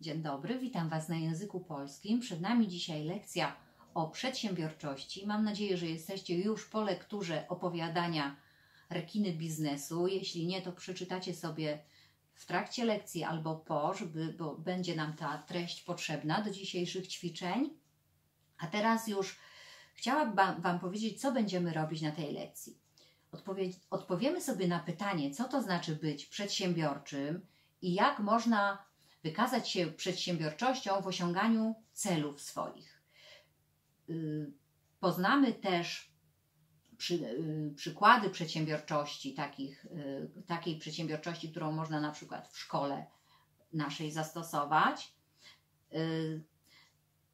Dzień dobry, witam Was na języku polskim. Przed nami dzisiaj lekcja o przedsiębiorczości. Mam nadzieję, że jesteście już po lekturze opowiadania Rekiny biznesu. Jeśli nie, to przeczytacie sobie w trakcie lekcji albo po, żeby, bo będzie nam ta treść potrzebna do dzisiejszych ćwiczeń. A teraz już chciałabym Wam powiedzieć, co będziemy robić na tej lekcji. Odpowie odpowiemy sobie na pytanie, co to znaczy być przedsiębiorczym i jak można wykazać się przedsiębiorczością w osiąganiu celów swoich. Y, poznamy też przy, y, przykłady przedsiębiorczości, takich, y, takiej przedsiębiorczości, którą można na przykład w szkole naszej zastosować.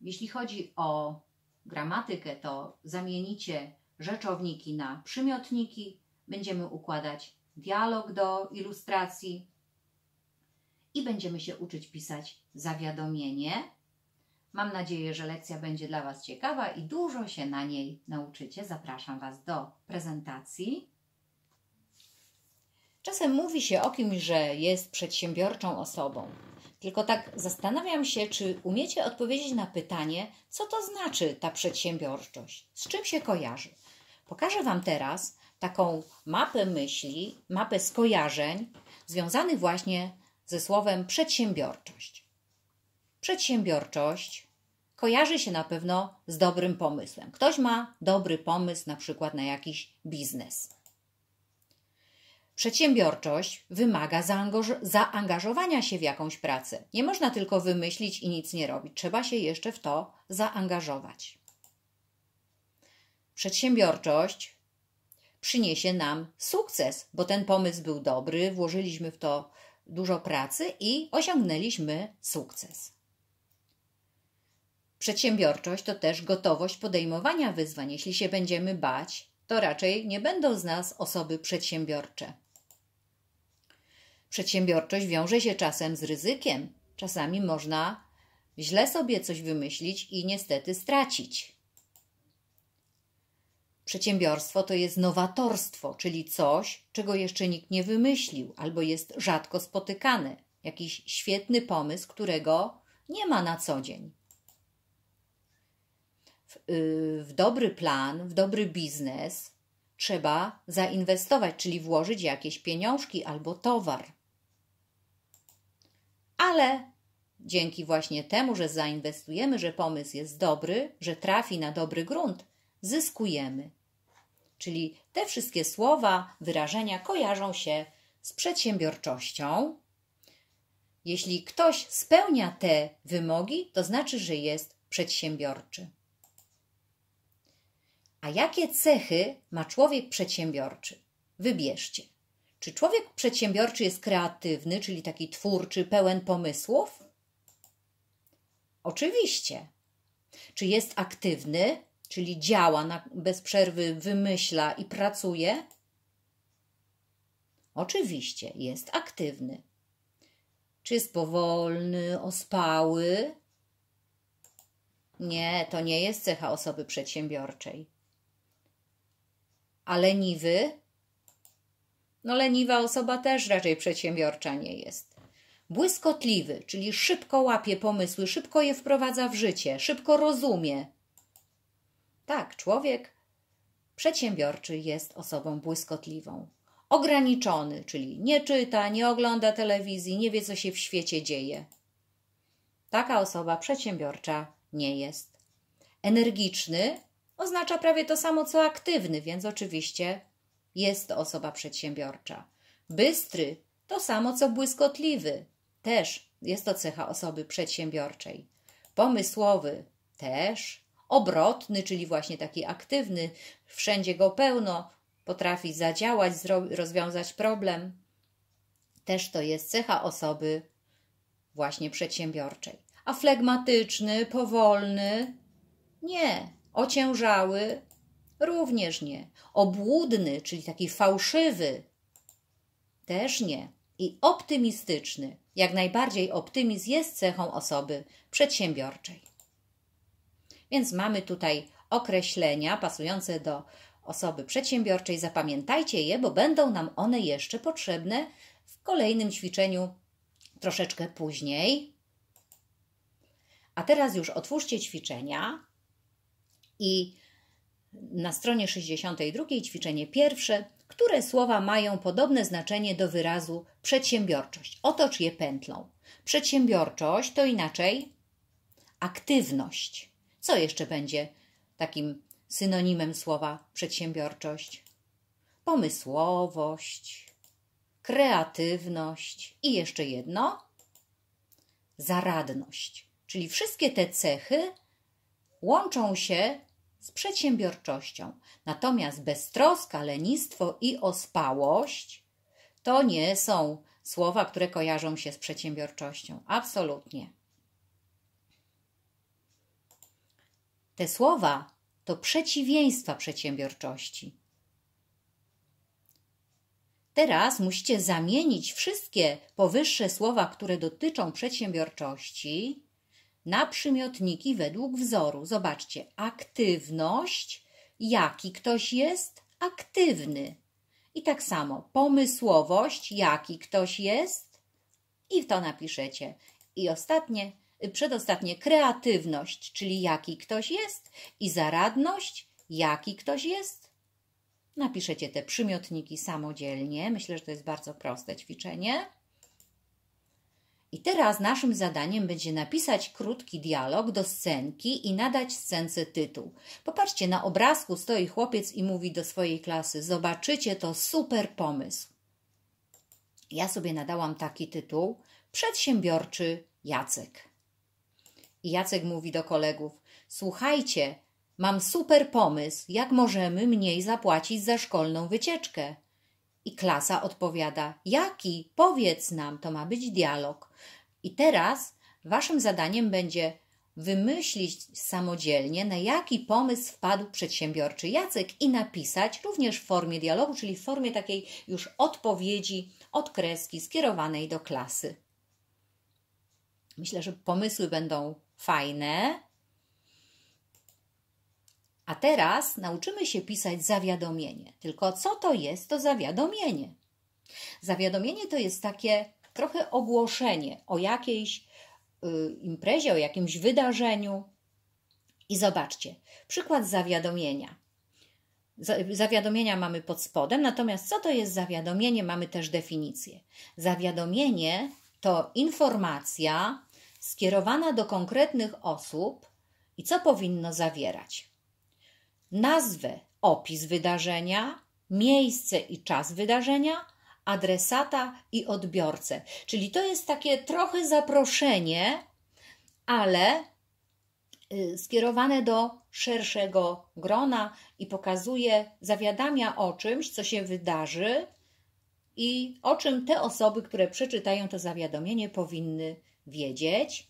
Jeśli chodzi o gramatykę, to zamienicie rzeczowniki na przymiotniki, będziemy układać dialog do ilustracji, i będziemy się uczyć pisać zawiadomienie. Mam nadzieję, że lekcja będzie dla Was ciekawa i dużo się na niej nauczycie. Zapraszam Was do prezentacji. Czasem mówi się o kimś, że jest przedsiębiorczą osobą. Tylko tak zastanawiam się, czy umiecie odpowiedzieć na pytanie, co to znaczy ta przedsiębiorczość, z czym się kojarzy. Pokażę Wam teraz taką mapę myśli, mapę skojarzeń związanych właśnie ze słowem przedsiębiorczość. Przedsiębiorczość kojarzy się na pewno z dobrym pomysłem. Ktoś ma dobry pomysł na przykład na jakiś biznes. Przedsiębiorczość wymaga zaangażowania się w jakąś pracę. Nie można tylko wymyślić i nic nie robić. Trzeba się jeszcze w to zaangażować. Przedsiębiorczość przyniesie nam sukces, bo ten pomysł był dobry, włożyliśmy w to dużo pracy i osiągnęliśmy sukces. Przedsiębiorczość to też gotowość podejmowania wyzwań. Jeśli się będziemy bać, to raczej nie będą z nas osoby przedsiębiorcze. Przedsiębiorczość wiąże się czasem z ryzykiem. Czasami można źle sobie coś wymyślić i niestety stracić. Przedsiębiorstwo to jest nowatorstwo, czyli coś, czego jeszcze nikt nie wymyślił albo jest rzadko spotykane, jakiś świetny pomysł, którego nie ma na co dzień. W, yy, w dobry plan, w dobry biznes trzeba zainwestować, czyli włożyć jakieś pieniążki albo towar. Ale dzięki właśnie temu, że zainwestujemy, że pomysł jest dobry, że trafi na dobry grunt, zyskujemy. Czyli te wszystkie słowa, wyrażenia kojarzą się z przedsiębiorczością. Jeśli ktoś spełnia te wymogi, to znaczy, że jest przedsiębiorczy. A jakie cechy ma człowiek przedsiębiorczy? Wybierzcie. Czy człowiek przedsiębiorczy jest kreatywny, czyli taki twórczy, pełen pomysłów? Oczywiście. Czy jest aktywny? czyli działa na, bez przerwy, wymyśla i pracuje? Oczywiście, jest aktywny. Czy jest powolny, ospały? Nie, to nie jest cecha osoby przedsiębiorczej. A leniwy? No, leniwa osoba też raczej przedsiębiorcza nie jest. Błyskotliwy, czyli szybko łapie pomysły, szybko je wprowadza w życie, szybko rozumie. Tak, człowiek przedsiębiorczy jest osobą błyskotliwą. Ograniczony, czyli nie czyta, nie ogląda telewizji, nie wie, co się w świecie dzieje. Taka osoba przedsiębiorcza nie jest. Energiczny oznacza prawie to samo, co aktywny, więc oczywiście jest to osoba przedsiębiorcza. Bystry to samo, co błyskotliwy. Też jest to cecha osoby przedsiębiorczej. Pomysłowy też obrotny, czyli właśnie taki aktywny, wszędzie go pełno, potrafi zadziałać, rozwiązać problem. Też to jest cecha osoby właśnie przedsiębiorczej. A flegmatyczny, powolny? Nie. Ociężały? Również nie. Obłudny, czyli taki fałszywy? Też nie. I optymistyczny. Jak najbardziej optymizm jest cechą osoby przedsiębiorczej. Więc mamy tutaj określenia pasujące do osoby przedsiębiorczej. Zapamiętajcie je, bo będą nam one jeszcze potrzebne w kolejnym ćwiczeniu troszeczkę później. A teraz już otwórzcie ćwiczenia i na stronie 62 ćwiczenie pierwsze, które słowa mają podobne znaczenie do wyrazu przedsiębiorczość. Otocz je pętlą. Przedsiębiorczość to inaczej aktywność. Co jeszcze będzie takim synonimem słowa przedsiębiorczość? Pomysłowość, kreatywność i jeszcze jedno zaradność. Czyli wszystkie te cechy łączą się z przedsiębiorczością. Natomiast beztroska, lenistwo i ospałość to nie są słowa, które kojarzą się z przedsiębiorczością. Absolutnie. Te słowa to przeciwieństwa przedsiębiorczości. Teraz musicie zamienić wszystkie powyższe słowa, które dotyczą przedsiębiorczości, na przymiotniki według wzoru. Zobaczcie, aktywność, jaki ktoś jest aktywny. I tak samo pomysłowość, jaki ktoś jest, i w to napiszecie. I ostatnie Przedostatnie kreatywność, czyli jaki ktoś jest, i zaradność, jaki ktoś jest. Napiszecie te przymiotniki samodzielnie. Myślę, że to jest bardzo proste ćwiczenie. I teraz naszym zadaniem będzie napisać krótki dialog do scenki i nadać scence tytuł. Popatrzcie, na obrazku stoi chłopiec i mówi do swojej klasy: Zobaczycie, to super pomysł. Ja sobie nadałam taki tytuł: Przedsiębiorczy Jacek. I Jacek mówi do kolegów: Słuchajcie, mam super pomysł, jak możemy mniej zapłacić za szkolną wycieczkę. I klasa odpowiada: Jaki? Powiedz nam, to ma być dialog. I teraz waszym zadaniem będzie wymyślić samodzielnie, na jaki pomysł wpadł przedsiębiorczy Jacek i napisać również w formie dialogu, czyli w formie takiej już odpowiedzi od kreski skierowanej do klasy. Myślę, że pomysły będą Fajne. A teraz nauczymy się pisać zawiadomienie. Tylko co to jest to zawiadomienie? Zawiadomienie to jest takie trochę ogłoszenie o jakiejś y, imprezie, o jakimś wydarzeniu. I zobaczcie, przykład zawiadomienia. Zawiadomienia mamy pod spodem, natomiast co to jest zawiadomienie, mamy też definicję. Zawiadomienie to informacja skierowana do konkretnych osób i co powinno zawierać. Nazwę, opis wydarzenia, miejsce i czas wydarzenia, adresata i odbiorcę. Czyli to jest takie trochę zaproszenie, ale y, skierowane do szerszego grona i pokazuje, zawiadamia o czymś, co się wydarzy i o czym te osoby, które przeczytają to zawiadomienie, powinny wiedzieć.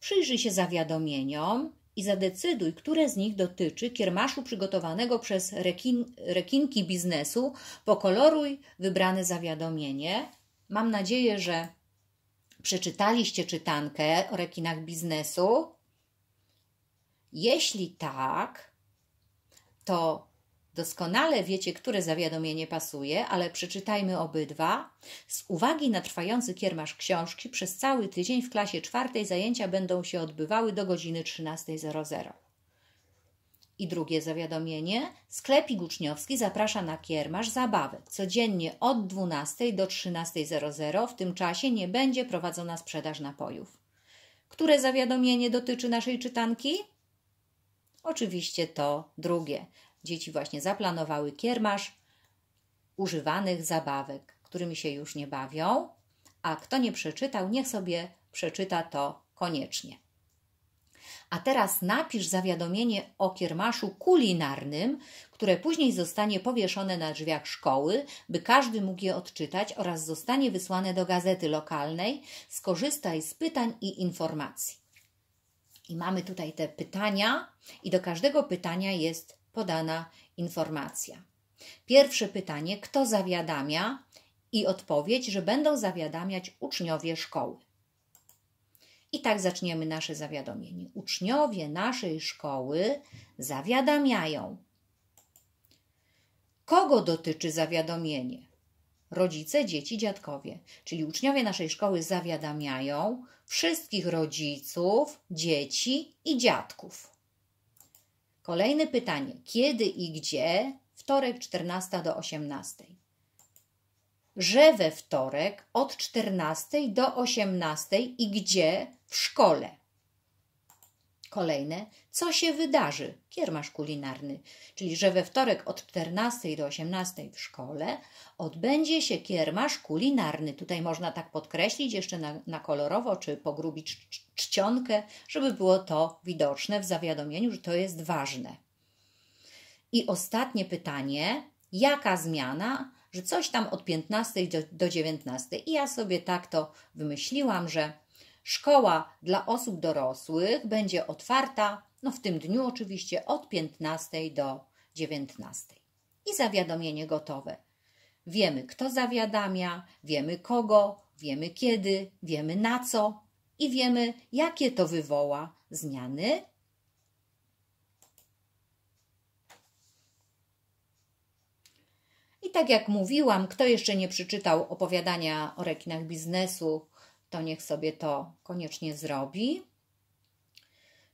Przyjrzyj się zawiadomieniom i zadecyduj, które z nich dotyczy kiermaszu przygotowanego przez rekin, rekinki biznesu. Pokoloruj wybrane zawiadomienie. Mam nadzieję, że przeczytaliście czytankę o rekinach biznesu. Jeśli tak, to Doskonale wiecie, które zawiadomienie pasuje, ale przeczytajmy obydwa. Z uwagi na trwający kiermasz książki, przez cały tydzień w klasie czwartej zajęcia będą się odbywały do godziny 13.00. I drugie zawiadomienie. Sklepik uczniowski zaprasza na kiermasz zabawę. Codziennie od 12 do 13.00 w tym czasie nie będzie prowadzona sprzedaż napojów. Które zawiadomienie dotyczy naszej czytanki? Oczywiście to drugie, Dzieci właśnie zaplanowały kiermasz używanych zabawek, którymi się już nie bawią, a kto nie przeczytał, niech sobie przeczyta to koniecznie. A teraz napisz zawiadomienie o kiermaszu kulinarnym, które później zostanie powieszone na drzwiach szkoły, by każdy mógł je odczytać oraz zostanie wysłane do gazety lokalnej. Skorzystaj z pytań i informacji. I mamy tutaj te pytania, i do każdego pytania jest podana informacja. Pierwsze pytanie: kto zawiadamia? I odpowiedź, że będą zawiadamiać uczniowie szkoły. I tak zaczniemy nasze zawiadomienie. Uczniowie naszej szkoły zawiadamiają. Kogo dotyczy zawiadomienie? Rodzice, dzieci, dziadkowie. Czyli uczniowie naszej szkoły zawiadamiają wszystkich rodziców, dzieci i dziadków. Kolejne pytanie. Kiedy i gdzie? Wtorek 14 do 18. Że we wtorek od 14 do 18 i gdzie? W szkole. Kolejne. Co się wydarzy? kiermasz kulinarny, czyli że we wtorek od 14 do 18 w szkole odbędzie się kiermasz kulinarny. Tutaj można tak podkreślić jeszcze na, na kolorowo, czy pogrubić czcionkę, żeby było to widoczne w zawiadomieniu, że to jest ważne. I ostatnie pytanie, jaka zmiana, że coś tam od 15 do, do 19. I ja sobie tak to wymyśliłam, że Szkoła dla osób dorosłych będzie otwarta no w tym dniu oczywiście od 15 do 19. I zawiadomienie gotowe. Wiemy, kto zawiadamia, wiemy kogo, wiemy kiedy, wiemy na co i wiemy, jakie to wywoła zmiany. I tak jak mówiłam, kto jeszcze nie przeczytał opowiadania o rekinach biznesu, to niech sobie to koniecznie zrobi.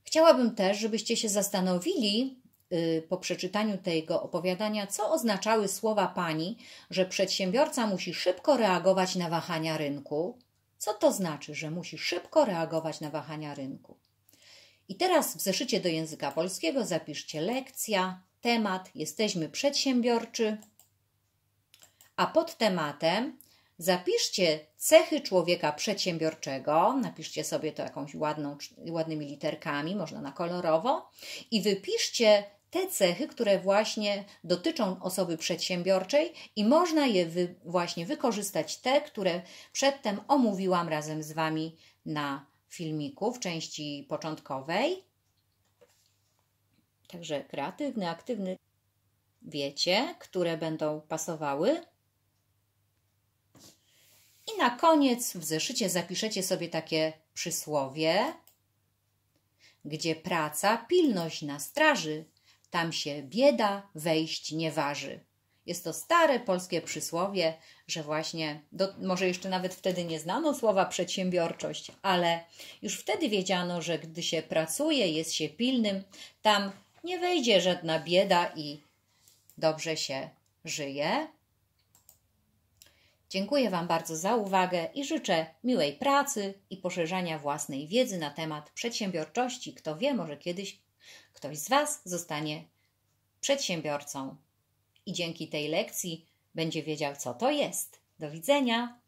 Chciałabym też, żebyście się zastanowili y, po przeczytaniu tego opowiadania, co oznaczały słowa pani, że przedsiębiorca musi szybko reagować na wahania rynku. Co to znaczy, że musi szybko reagować na wahania rynku? I teraz w zeszycie do języka polskiego zapiszcie lekcja, temat, jesteśmy przedsiębiorczy, a pod tematem Zapiszcie cechy człowieka przedsiębiorczego, napiszcie sobie to jakąś ładną, ładnymi literkami, można na kolorowo, i wypiszcie te cechy, które właśnie dotyczą osoby przedsiębiorczej i można je wy, właśnie wykorzystać, te, które przedtem omówiłam razem z Wami na filmiku w części początkowej. Także kreatywny, aktywny, wiecie, które będą pasowały i na koniec w zeszycie zapiszecie sobie takie przysłowie, gdzie praca pilność na straży, tam się bieda wejść nie waży. Jest to stare polskie przysłowie, że właśnie, do, może jeszcze nawet wtedy nie znano słowa przedsiębiorczość, ale już wtedy wiedziano, że gdy się pracuje, jest się pilnym, tam nie wejdzie żadna bieda i dobrze się żyje. Dziękuję Wam bardzo za uwagę i życzę miłej pracy i poszerzania własnej wiedzy na temat przedsiębiorczości. Kto wie, może kiedyś ktoś z Was zostanie przedsiębiorcą i dzięki tej lekcji będzie wiedział, co to jest. Do widzenia!